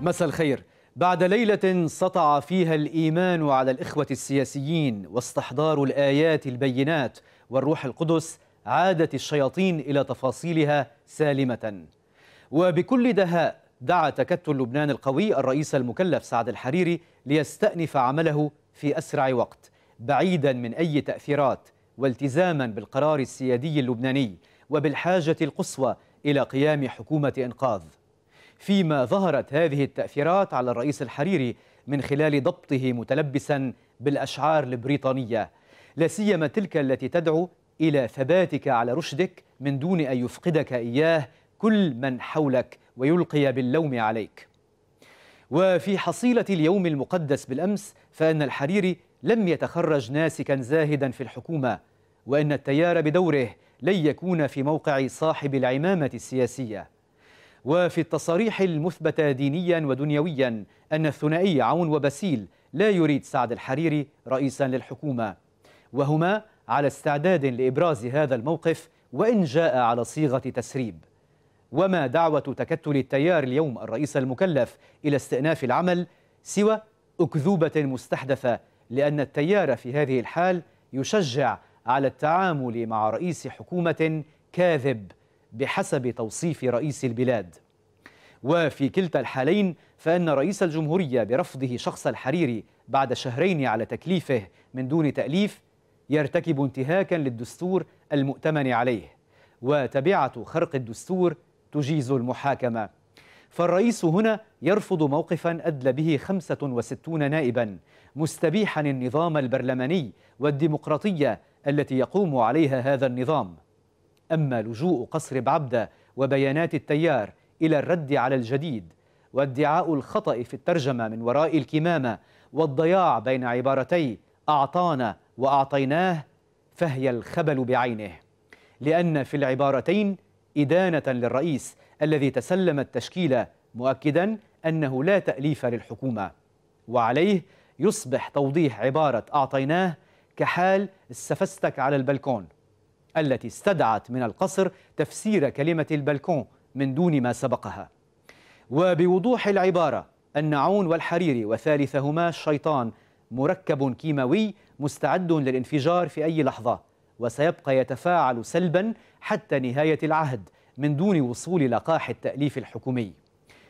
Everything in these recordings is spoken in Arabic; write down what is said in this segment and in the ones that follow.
مساء الخير بعد ليلة سطع فيها الإيمان على الإخوة السياسيين واستحضار الآيات البينات والروح القدس عادت الشياطين إلى تفاصيلها سالمة وبكل دهاء دعا تكتل لبنان القوي الرئيس المكلف سعد الحريري ليستأنف عمله في أسرع وقت بعيدا من أي تأثيرات والتزاما بالقرار السيادي اللبناني وبالحاجة القصوى إلى قيام حكومة إنقاذ فيما ظهرت هذه التأثيرات على الرئيس الحريري من خلال ضبطه متلبسا بالأشعار البريطانية لا سيما تلك التي تدعو إلى ثباتك على رشدك من دون أن يفقدك إياه كل من حولك ويلقي باللوم عليك وفي حصيلة اليوم المقدس بالأمس فإن الحريري لم يتخرج ناسكا زاهدا في الحكومة وإن التيار بدوره لن يكون في موقع صاحب العمامة السياسية وفي التصاريح المثبتة دينيا ودنيويا أن الثنائي عون وبسيل لا يريد سعد الحريري رئيسا للحكومة وهما على استعداد لإبراز هذا الموقف وإن جاء على صيغة تسريب وما دعوة تكتل التيار اليوم الرئيس المكلف إلى استئناف العمل سوى أكذوبة مستحدثة لأن التيار في هذه الحال يشجع على التعامل مع رئيس حكومة كاذب بحسب توصيف رئيس البلاد وفي كلتا الحالين فإن رئيس الجمهورية برفضه شخص الحريري بعد شهرين على تكليفه من دون تأليف يرتكب انتهاكا للدستور المؤتمن عليه وتبعة خرق الدستور تجيز المحاكمة فالرئيس هنا يرفض موقفا أدلى به 65 نائبا مستبيحا النظام البرلماني والديمقراطية التي يقوم عليها هذا النظام أما لجوء قصر بعبدة وبيانات التيار إلى الرد على الجديد وادعاء الخطأ في الترجمة من وراء الكمامة والضياع بين عبارتي أعطانا وأعطيناه فهي الخبل بعينه لأن في العبارتين إدانة للرئيس الذي تسلم التشكيلة مؤكدا أنه لا تأليف للحكومة وعليه يصبح توضيح عبارة أعطيناه كحال السفستك على البلكون التي استدعت من القصر تفسير كلمة البلكون من دون ما سبقها وبوضوح العبارة أن عون والحريري وثالثهما الشيطان مركب كيماوي مستعد للانفجار في أي لحظة وسيبقى يتفاعل سلبا حتى نهاية العهد من دون وصول لقاح التأليف الحكومي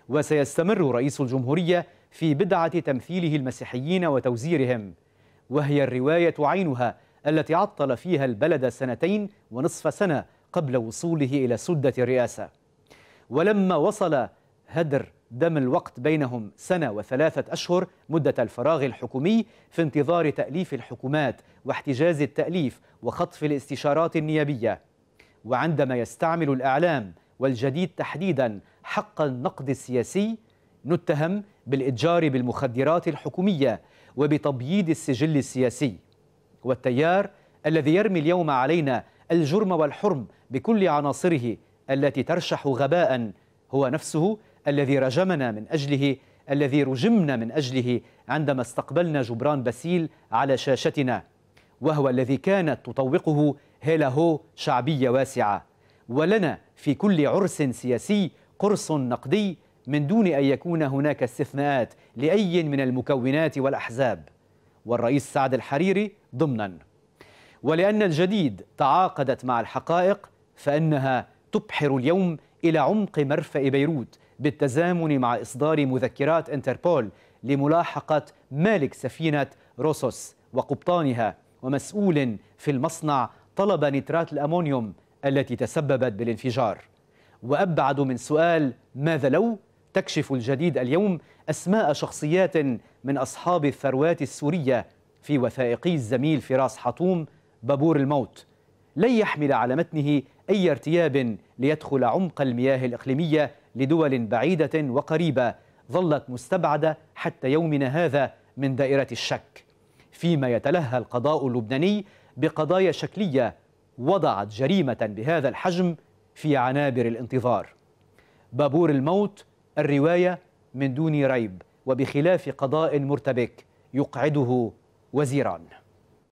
وسيستمر رئيس الجمهورية في بدعة تمثيله المسيحيين وتوزيرهم وهي الرواية عينها التي عطل فيها البلد سنتين ونصف سنة قبل وصوله إلى سدة الرئاسة ولما وصل هدر دم الوقت بينهم سنة وثلاثة أشهر مدة الفراغ الحكومي في انتظار تأليف الحكومات واحتجاز التأليف وخطف الاستشارات النيابية وعندما يستعمل الإعلام والجديد تحديدا حق النقد السياسي نتهم بالإتجار بالمخدرات الحكومية وبتبييض السجل السياسي والتيار الذي يرمي اليوم علينا الجرم والحرم بكل عناصره التي ترشح غباء هو نفسه الذي رجمنا من اجله الذي رجمنا من اجله عندما استقبلنا جبران باسيل على شاشتنا وهو الذي كانت تطوقه هيلاهو شعبيه واسعه ولنا في كل عرس سياسي قرص نقدي من دون ان يكون هناك استثناءات لاي من المكونات والاحزاب والرئيس سعد الحريري ضمنا ولأن الجديد تعاقدت مع الحقائق فإنها تبحر اليوم إلى عمق مرفأ بيروت بالتزامن مع إصدار مذكرات انتربول لملاحقة مالك سفينة روسوس وقبطانها ومسؤول في المصنع طلب نترات الأمونيوم التي تسببت بالانفجار وأبعد من سؤال ماذا لو تكشف الجديد اليوم أسماء شخصيات من أصحاب الثروات السورية في وثائقي الزميل فراس حطوم بابور الموت لن يحمل على متنه أي ارتياب ليدخل عمق المياه الإقليمية لدول بعيدة وقريبة ظلت مستبعدة حتى يومنا هذا من دائرة الشك فيما يتلهى القضاء اللبناني بقضايا شكلية وضعت جريمة بهذا الحجم في عنابر الانتظار بابور الموت الرواية من دون ريب وبخلاف قضاء مرتبك يقعده وزيران